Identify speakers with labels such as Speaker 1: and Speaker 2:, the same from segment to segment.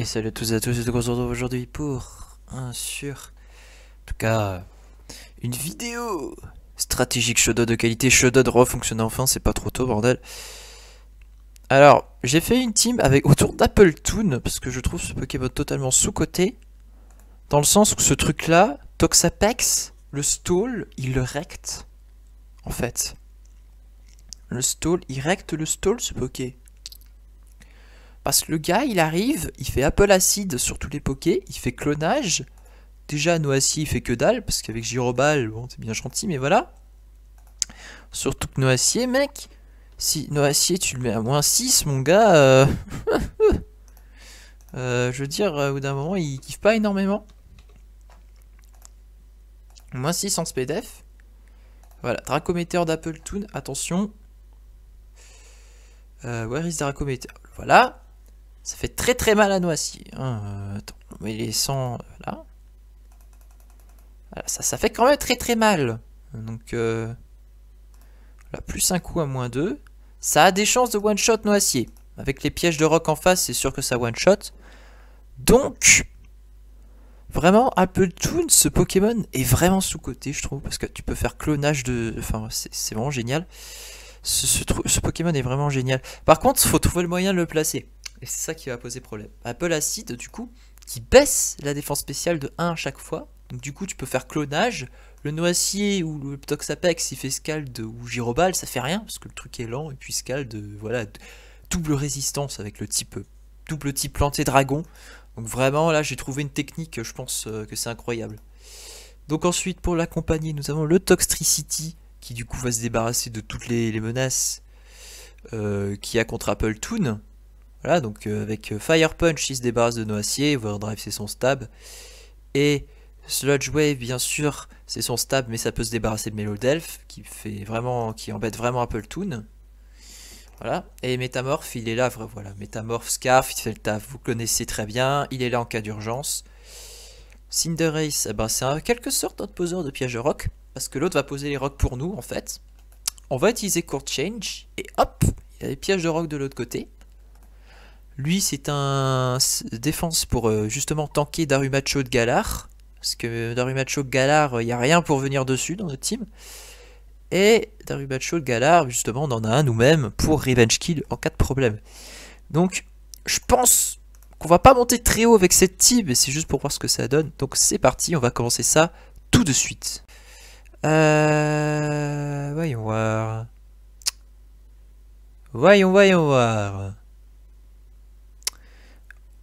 Speaker 1: Et salut à tous et à tous, c'est vous aujourd'hui pour un sur... En tout cas, une vidéo stratégique Shadow de qualité, Shadow de refonctionner enfin, c'est pas trop tôt bordel. Alors, j'ai fait une team avec autour d'Apple parce que je trouve ce Pokémon totalement sous-côté. Dans le sens où ce truc-là, Toxapex, le stall, il le recte. En fait. Le stall, il recte le stall ce Poké. Parce que le gars, il arrive, il fait Apple Acid sur tous les pokés, il fait clonage. Déjà, Noacier, il fait que dalle, parce qu'avec Girobal, bon, c'est bien gentil, mais voilà. Surtout que Noacier, mec, si Noacier, tu le mets à moins 6, mon gars, euh. Euh, je veux dire, euh, au bout d'un moment, il kiffe pas énormément. Moins 6 en SPDF. Voilà, Dracometer d'Apple attention. where is Voilà. Ça fait très très mal à Noacier, hein, euh, attends, on met les 100 euh, là. Voilà, ça, ça fait quand même très très mal. Donc, euh, là, plus un coup à moins 2. Ça a des chances de one-shot Noacier. Avec les pièges de rock en face, c'est sûr que ça one-shot. Donc, vraiment, Appletoon, ce Pokémon est vraiment sous-côté, je trouve, parce que tu peux faire clonage de... Enfin, c'est vraiment génial. Ce, Pokémon est vraiment génial. Par contre, il faut trouver le moyen de le placer. Et c'est ça qui va poser problème. Apple Acid, du coup, qui baisse la défense spéciale de 1 à chaque fois. Donc du coup, tu peux faire clonage. Le noacier ou le Toxapex, il fait scald ou gyrobal, ça fait rien, parce que le truc est lent. Et puis scald, voilà, double résistance avec le type double type planté dragon. Donc vraiment, là, j'ai trouvé une technique, je pense euh, que c'est incroyable. Donc ensuite, pour l'accompagner, nous avons le Toxtricity, qui du coup va se débarrasser de toutes les, menaces euh, qu'il y a contre Apple Toon. Voilà, donc euh, avec euh, Fire Punch, il se débarrasse de Noacier, Overdrive c'est son stab. Et Sludge Wave, bien sûr, c'est son stab, mais ça peut se débarrasser de Melodelf, qui fait vraiment, qui embête vraiment Apple Toon. Voilà. Et Metamorph, il est là, voilà. Metamorph Scarf, il fait le taf, vous connaissez très bien, il est là en cas d'urgence. Cinderace, ah bah, c'est en quelque sorte un poseur de piège de rock parce que l'autre va poser les rocs pour nous, en fait. On va utiliser Court Change, et hop, il y a les pièges de rocs de l'autre côté. Lui, c'est un défense pour euh, justement tanker Darumacho de Galar. Parce que Darumacho de Galar, il euh, y n'y a rien pour venir dessus dans notre team. Et Darumacho de Galar, justement, on en a un nous-mêmes pour Revenge Kill en cas de problème. Donc, je pense qu'on va pas monter très haut avec cette team, c'est juste pour voir ce que ça donne. Donc c'est parti, on va commencer ça tout de suite. Euh, voyons voir. Voyons, voyons voir.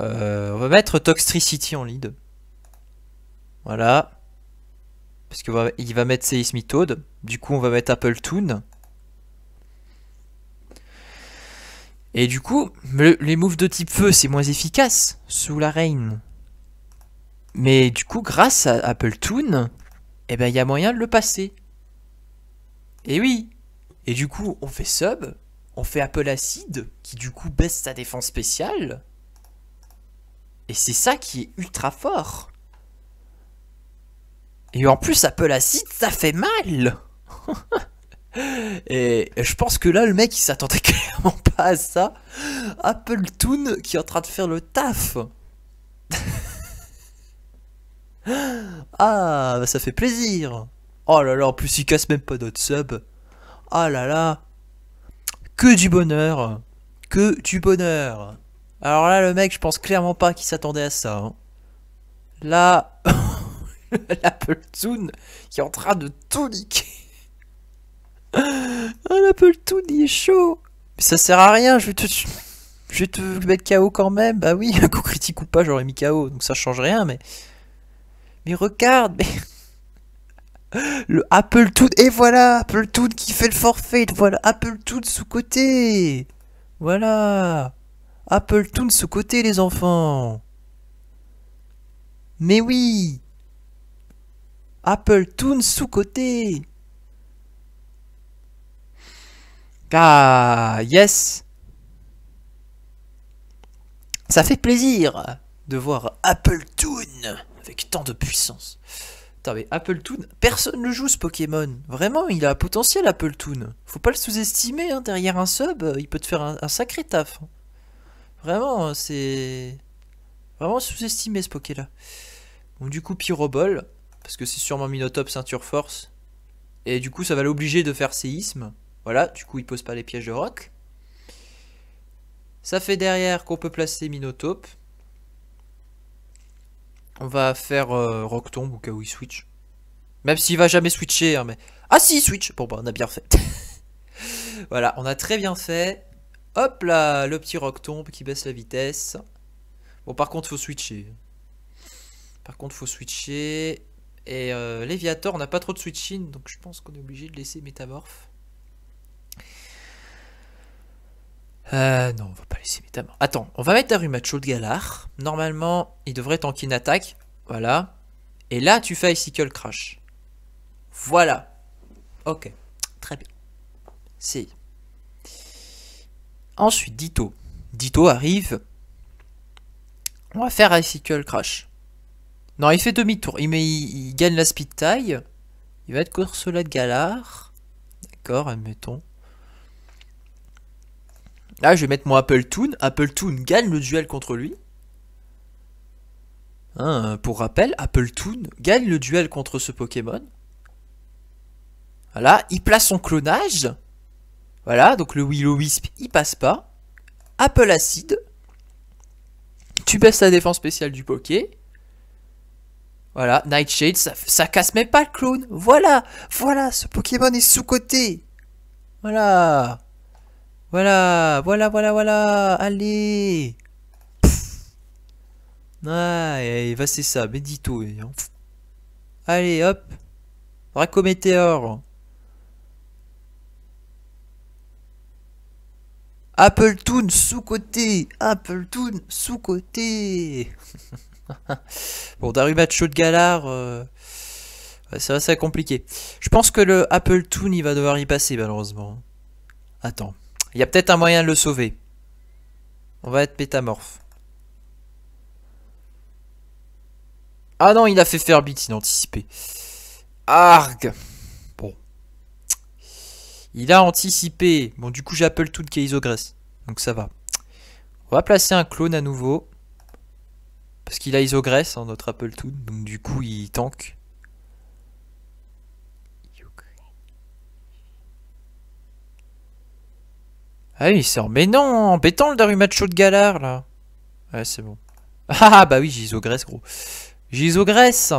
Speaker 1: Euh, on va mettre Toxtricity en lead. Voilà. Parce qu'il va mettre Seismitoad. Du coup, on va mettre Appletoon. Et du coup, les moves de type feu, c'est moins efficace sous la reine. Mais du coup, grâce à Appletoon, eh ben il y a moyen de le passer. Et eh oui Et du coup, on fait sub, on fait Apple Acid, qui du coup baisse sa défense spéciale. Et c'est ça qui est ultra fort. Et en plus, Apple Acid, ça fait mal Et je pense que là, le mec, il s'attendait clairement pas à ça. Apple Toon qui est en train de faire le taf. Ah, bah ça fait plaisir. Oh là là, en plus il casse même pas notre sub. Ah là là. Que du bonheur. Que du bonheur. Alors là, le mec, je pense clairement pas qu'il s'attendait à ça. Hein. Là, l'Apple Toon qui est en train de tout niquer. ah, l'Apple Toon, il est chaud. Mais ça sert à rien, je vais te... Je vais te mettre KO quand même. Bah oui, un coup critique ou pas, j'aurais mis KO, donc ça change rien, mais mais regarde, mais... Le Apple tout et voilà, Apple Toon qui fait le forfait, voilà, Apple Toon sous-côté Voilà Apple Toon sous-côté, les enfants Mais oui Apple Toon sous-côté Ah, yes Ça fait plaisir de voir Appletoon avec tant de puissance. Attends, mais Appletoon, personne ne joue ce Pokémon. Vraiment, il a un potentiel, Appletoon. Faut pas le sous-estimer, hein. derrière un sub, euh, il peut te faire un, sacré taf. Hein. Vraiment, euh, c'est. Vraiment sous estimer ce Poké-là. Donc du coup, Pyrobol, parce que c'est sûrement Minotop Ceinture Force. Et du coup, ça va l'obliger de faire séisme. Voilà, du coup, il pose pas les pièges de rock. Ça fait derrière qu'on peut placer Minotope. On va faire euh, Rock Tomb au cas où il switch. Même s'il va jamais switcher, hein, mais... Ah si, il switch Bon bah, on a bien fait. voilà, on a très bien fait. Hop là, le petit Rock Tomb qui baisse la vitesse. Bon, par contre, faut switcher. Par contre, faut switcher. Et euh, on n'a pas trop de switching, donc je pense qu'on est obligé de laisser Métamorphe. Euh, non, on va pas laisser évidemment. Attends, on va mettre Macho de Galar. Normalement, il devrait tanker une attaque. Voilà. Et là, tu fais Icicle Crash. Voilà. Ok. Très bien. C'est. Ensuite, Ditto. Ditto arrive. On va faire Icicle Crash. Non, il fait demi-tour. Il, il, gagne la speed taille. Il va être Corsola de Galar. D'accord, admettons. Là, je vais mettre mon Apple Apple Toon gagne le duel contre lui. Hein, pour rappel, Apple Toon gagne le duel contre ce Pokémon. Voilà, il place son clonage. Voilà, donc le Willow Wisp, il passe pas. Apple Acid. Tu baisses la défense spéciale du Poké. Voilà, Nightshade, ça, ça casse même pas le clone. Voilà, voilà, ce Pokémon est sous-côté. Voilà. Voilà, voilà, voilà, voilà, allez Ouais, Ah, va c'est ça, Bédito. Allez, hop Apple Appletoon sous-côté Appletoon sous-côté Bon, Darumacho de Galar, de euh, ça C'est assez compliqué. Je pense que le Appletoon, il va devoir y passer, malheureusement. Attends. Il y a peut-être un moyen de le sauver. On va être métamorphe. Ah non, il a fait faire bit, a anticipé. Arg Bon. Il a anticipé. Bon, du coup, j'appelle tout est Isogresse. Donc ça va. On va placer un clone à nouveau. Parce qu'il a Isogress, hein, notre Apple Toon. Donc du coup, il tank. Ah il sort. Mais non, embêtant le Darumacho de galère, là. Ouais, c'est bon. Ah, ah bah oui, j'isogresse, gros. J'isogresse.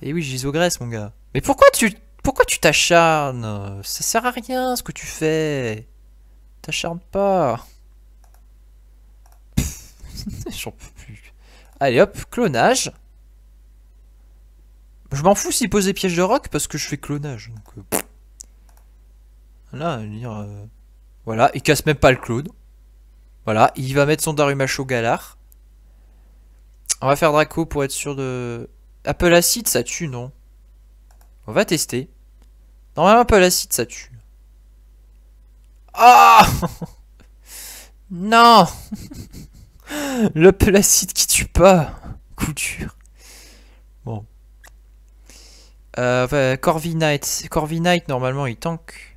Speaker 1: Et eh oui, j'isogresse, mon gars. Mais pourquoi tu pourquoi tu t'acharnes Ça sert à rien, ce que tu fais. T'acharnes pas. J'en peux plus. Allez, hop, clonage. Je m'en fous s'il pose des pièges de rock parce que je fais clonage. Donc, euh, Là, dire... Euh, voilà, il casse même pas le clown. Voilà, il va mettre son Darumacho Galar. On va faire Draco pour être sûr de... Apple Acid, ça tue, non On va tester. Normalement, Apple Acid, ça tue. Ah oh Non Le Acid qui tue pas Couture. Bon. Euh, Corviknight. Corviknight, normalement, il tank.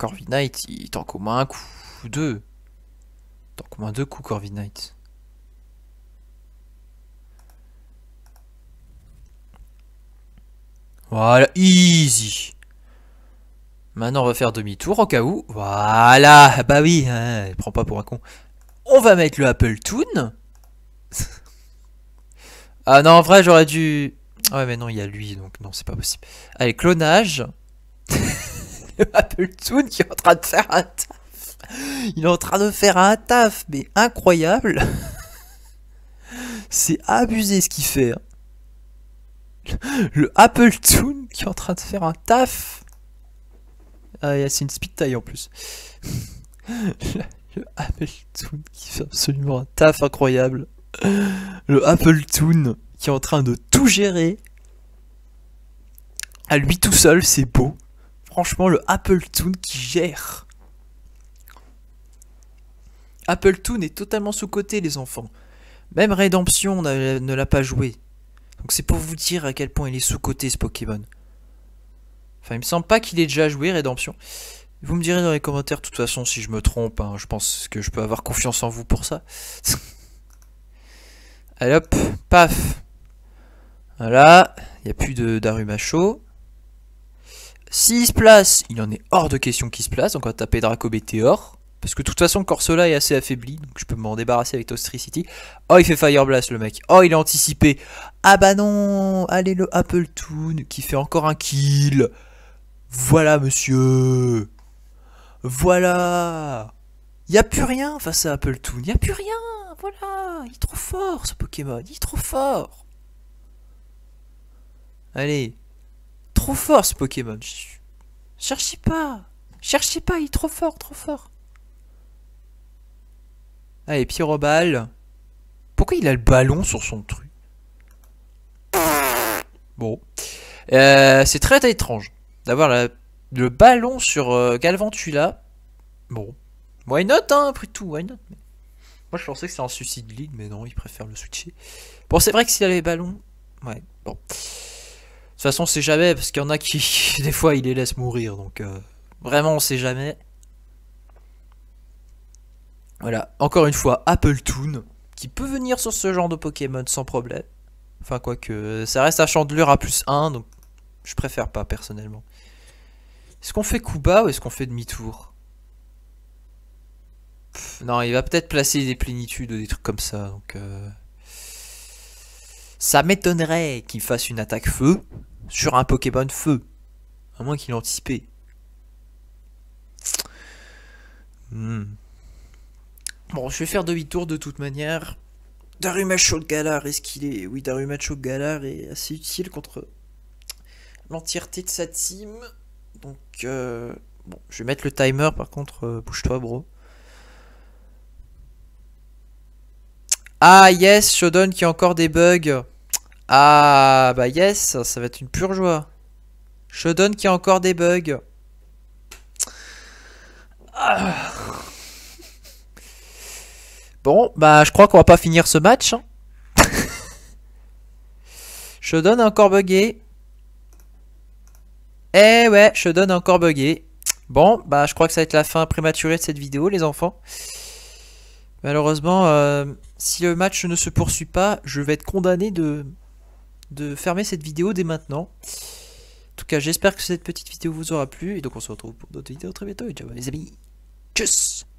Speaker 1: Corviknight, il tank au moins un coup deux. Tank au moins deux coups Corviknight. Voilà, easy. Maintenant, on va faire demi-tour au cas où. Voilà, bah oui, hein, prend pas pour un con. On va mettre le Apple Toon. ah non, en vrai, j'aurais dû... Ah ouais, mais non, il y a lui, donc non, c'est pas possible. Allez, clonage. Apple Toon qui est en train de faire un taf. Il est en train de faire un taf, mais incroyable. C'est abusé ce qu'il fait. Hein. Le Apple Toon qui est en train de faire un taf. Ah, c'est une speed en plus. Le Apple qui fait absolument un taf incroyable. Le Apple Toon qui est en train de tout gérer. À lui tout seul, c'est beau. Franchement, le Apple Appletoon qui gère. Apple Appletoon est totalement sous-côté, les enfants. Même Redemption ne l'a pas joué. Donc c'est pour vous dire à quel point il est sous-côté, ce Pokémon. Enfin, il me semble pas qu'il ait déjà joué Redemption. Vous me direz dans les commentaires, de toute façon, si je me trompe. Hein. je pense que je peux avoir confiance en vous pour ça. Allez hop, paf. Voilà, il n'y a plus d'Arumacho. S'il se place, il en est hors de question qu'il se place, donc on va taper Draco Parce que de toute façon, Corsola est assez affaibli, donc je peux m'en débarrasser avec City. Oh, il fait Fire Blast, le mec. Oh, il est anticipé. Ah bah non Allez, le Toon qui fait encore un kill. Voilà, monsieur. Voilà. Il a plus rien face à Toon. Il a plus rien. Voilà. Il est trop fort, ce Pokémon. Il est trop fort. Allez trop fort ce Pokémon. Cherchez pas. Cherchez pas, il est trop fort, trop fort. Allez, ah, Pyrobal... Pourquoi il a le ballon sur son truc Bon. Euh, c'est très, étrange d'avoir le ballon sur euh, Galvantula. Bon. Why not, hein, après tout, why Moi, je pensais que c'était un suicide lead, mais non, il préfère le switcher. Bon, c'est vrai que s'il a les ballons... Ouais, bon. De toute façon, c'est jamais, parce qu'il y en a qui, des fois, ils les laisse mourir. Donc, euh, vraiment, on sait jamais. Voilà, encore une fois, Appletoon, qui peut venir sur ce genre de Pokémon sans problème. Enfin, quoique, euh, ça reste un chandelure à plus 1, donc je préfère pas, personnellement. Est-ce qu'on fait Kuba ou est-ce qu'on fait demi-tour Non, il va peut-être placer des plénitudes ou des trucs comme ça, donc... Euh, ça m'étonnerait qu'il fasse une attaque feu, sur un Pokémon feu. À moins qu'il anticipé. Hmm. Bon, je vais faire demi tours de toute manière. Darumacho Galar, est-ce qu'il est. Oui, Darumacho Galar est assez utile contre l'entièreté de sa team. Donc, euh, bon, je vais mettre le timer par contre. Euh, bouge-toi, bro. Ah, yes, Shodown qui a encore des bugs. Ah bah yes, ça va être une pure joie. qu'il qui a encore des bugs. Ah. Bon, bah je crois qu'on va pas finir ce match. Hein. je donne encore bugué. Eh ouais, je donne encore bugué. Bon, bah je crois que ça va être la fin prématurée de cette vidéo les enfants. Malheureusement, euh, si le match ne se poursuit pas, je vais être condamné de, de fermer cette vidéo dès maintenant. En tout cas, j'espère que cette petite vidéo vous aura plu. Et donc, on se retrouve pour d'autres vidéos très bientôt. Et ciao, les amis. Tchuss